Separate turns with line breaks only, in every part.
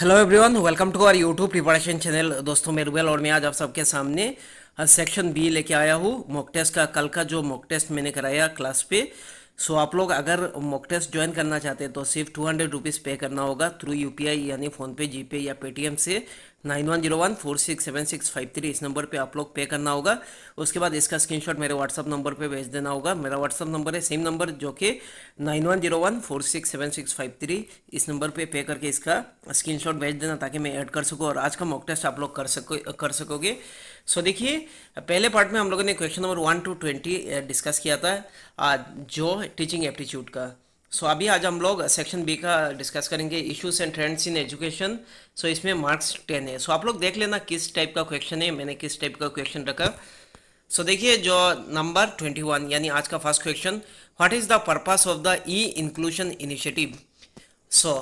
Hello everyone welcome to our YouTube preparation channel दोस्तों मैं रुबेल और मैं आज आप सबके सामने सेक्शन बी लेके आया हूँ मॉक टेस्ट का कल का जो मॉक टेस्ट मैंने कराया क्लास पे सो आप लोग अगर मॉक टेस्ट ज्वाइन करना चाहते हैं तो सिर्फ टू हंड्रेड रुपीज़ पे करना होगा थ्रू यूपीआई यानी फ़ोनपे जीपे या पेटीएम से nine one zero one four six seven six five three इस नंबर पे आप लोग पे करना होगा उसके बाद इसका स्क्रीनशॉट मेरे व्हाट्सअप नंबर पे भेज देना होगा मेरा व्हाट्सअप नंबर है सेम नंबर जो कि nine one zero one four six seven six five three इस नंबर पे पे करके इसका स्क्रीनशॉट भेज देना ताकि मैं ऐड कर सकूँ और आज का मॉक टेस्ट आप लोग कर सको कर सकोगे सो देखिए पहले पार्ट में हम लोगों ने question number one two twenty discuss किया था जो टीचिंग एप्टीट्यूड का सो so, अभी आज हम लोग सेक्शन बी का डिस्कस करेंगे issues and trends in education so इसमें मार्क्स टेन है सो so, आप लोग देख लेना किस टाइप का क्वेश्चन है मैंने किस टाइप का क्वेश्चन रखा सो so, देखिए जो नंबर ट्वेंटी वन यानी आज का first question what is the purpose of the E inclusion initiative so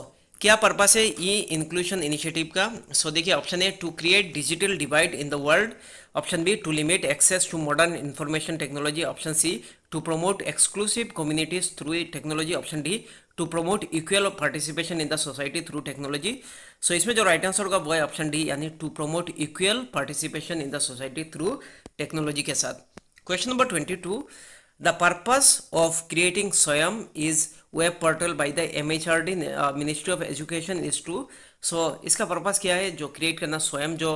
क्या पर्पस है ये इंक्लूशन इनिशिएटिव का सो देखिए option A to create digital divide in the world option B to limit access to modern information technology option C to promote exclusive communities through technology option D to promote equal participation in the society through technology so इसमें जो right answer होगा वो है option D यानी to promote equal participation in the society through technology के साथ question number twenty two the purpose of creating Swayam is web portal by the M H R D ministry of education is to so इसका purpose क्या है जो create करना स्वयं जो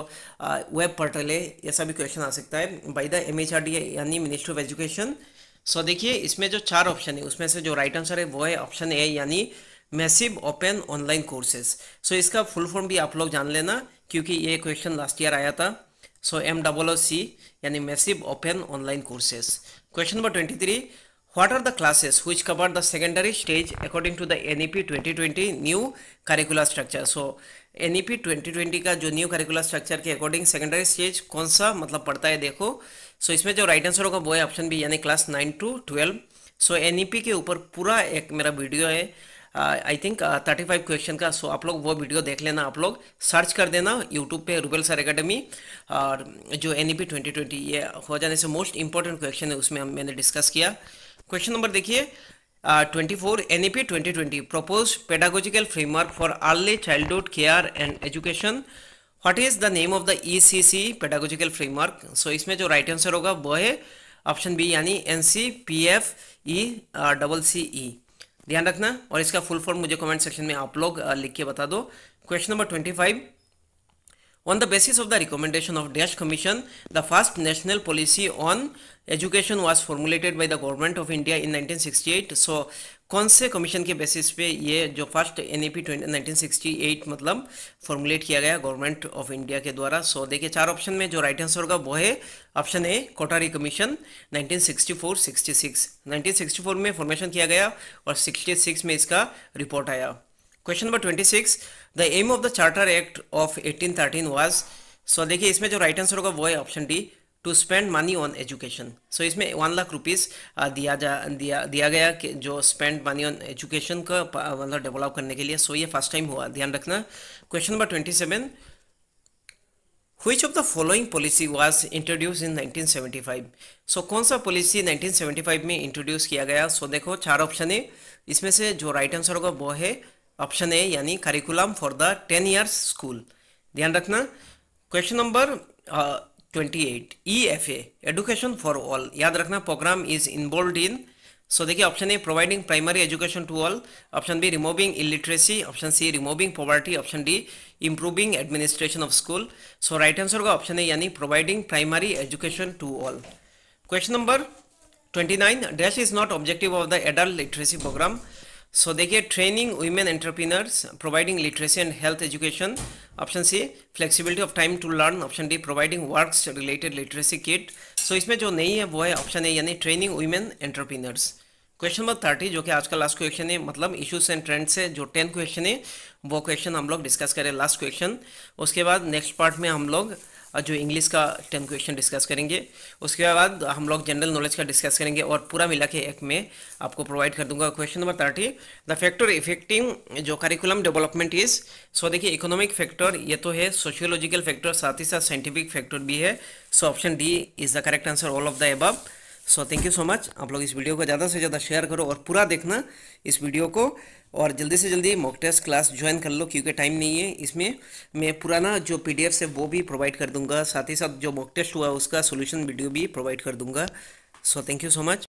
web uh, portal है ऐसा भी क्वेश्चन आ सकता है by the M H R D यानी मिनिस्ट्री ऑफ एजुकेशन सो देखिए इसमें जो चार ऑप्शन है उसमें से जो राइट आंसर है वो है ऑप्शन ए यानी massive open online courses so इसका फुल फॉर्म भी आप लोग जान लेना क्योंकि ये क्वेश्चन लास्ट ईयर आया था सो एम डबल ओ सी यानी massive open online courses question number twenty three What are the classes which cover the secondary stage according to the NEP 2020 new curricular structure? So NEP 2020 का जो new curricular structure के according secondary stage कौन सा मतलब पड़ता है देखो सो so, इसमें जो राइट आंसर होगा वो है ऑप्शन बी यानी class nine to twelve so N के ऊपर पूरा एक मेरा वीडियो है I think thirty five question का सो so आप लोग वो वीडियो देख लेना आप लोग सर्च कर देना यूट्यूब पे रूबेल सर एकेडमी और जो N E P twenty twenty ये हो जाने से मोस्ट इंपॉर्टेंट क्वेश्चन है उसमें हम मैंने डिस्कस किया क्वेश्चन नंबर देखिए twenty four N E P twenty twenty propose pedagogical framework for early childhood care and education what is the name of the E C C pedagogical framework so इसमें जो right answer होगा वह है option B यानी N C P F E double C E ध्यान रखना और इसका फुल फॉर्म मुझे कमेंट सेक्शन में आप लोग लिख के बता दो question number twenty five On the basis of the recommendation of Dash Commission, the first national policy on education was formulated by the government of india in 1968 so, कौन से कमीशन के बेसिस पे ये जो first N E P nineteen मतलब formulate किया गया government of India के द्वारा सो देखिए चार ऑप्शन में जो राइट आंसर होगा वो है ऑप्शन ए कोटारी कमीशन 1964-66 1964 में फॉर्मेशन किया गया और 66 में इसका रिपोर्ट आया question number twenty six the aim of the charter act of eighteen thirteen was so देखिए इसमें जो राइट आंसर होगा वो है option D to spend money on education so इसमें वन लाख रुपीज़ दिया जा दिया दिया गया कि जो स्पेंड मनी ऑन एजुकेशन का मतलब डेवलप करने के लिए सो so ये फर्स्ट टाइम हुआ ध्यान रखना question number twenty seven which of the following policy was introduced in 1975 so कौन सा पॉलिसी 1975 में इंट्रोड्यूस किया गया सो so, देखो चार ऑप्शन है इसमें से जो राइट आंसर होगा वो है ऑप्शन ए यानी curriculum for the ten years school ध्यान रखना question number twenty eight E F education for all याद रखना programme is involve in so देखिए option A providing primary education to all option B removing illiteracy option C removing poverty option D improving administration of school so right answer का option A यानी providing primary education to all question number twenty nine dash is not objective of the adult literacy programme so देखिए training women entrepreneurs providing literacy and health education option C flexibility of time to learn option D providing works related literacy kit so इसमें जो नहीं है वो है option A यानी training women entrepreneurs question number thirty जो कि आज का लास्ट क्वेश्चन है मतलब इश्यूज एंड ट्रेंड से जो टेन क्वेश्चन है वो क्वेश्चन हम लोग डिस्कस करें लास्ट क्वेश्चन उसके बाद नेक्स्ट पार्ट में हम लोग जो इंग्लिश का टर्म क्वेश्चन डिस्कस करेंगे उसके बाद हम लोग जनरल नॉलेज का डिस्कस करेंगे और पूरा मिला के एक में आपको प्रोवाइड कर दूंगा question number thirty the factor affecting जो करिकुलम डेवलपमेंट इज सो देखिए इकोनॉमिक फैक्टर ये तो है सोशियोलॉजिकल फैक्टर साथ ही साथ साइंटिफिक फैक्टर भी है so option D is the correct answer all of the above so thank you so much आप लोग इस वीडियो को ज़्यादा से ज़्यादा शेयर करो और पूरा देखना इस वीडियो को और जल्दी से जल्दी मॉक टेस्ट क्लास ज्वाइन कर लो क्योंकि टाइम नहीं है इसमें मैं पुराना जो पी है वो भी प्रोवाइड कर दूंगा साथ ही साथ जो मॉक टेस्ट हुआ उसका सोल्यूशन वीडियो भी प्रोवाइड कर दूंगा so thank you so much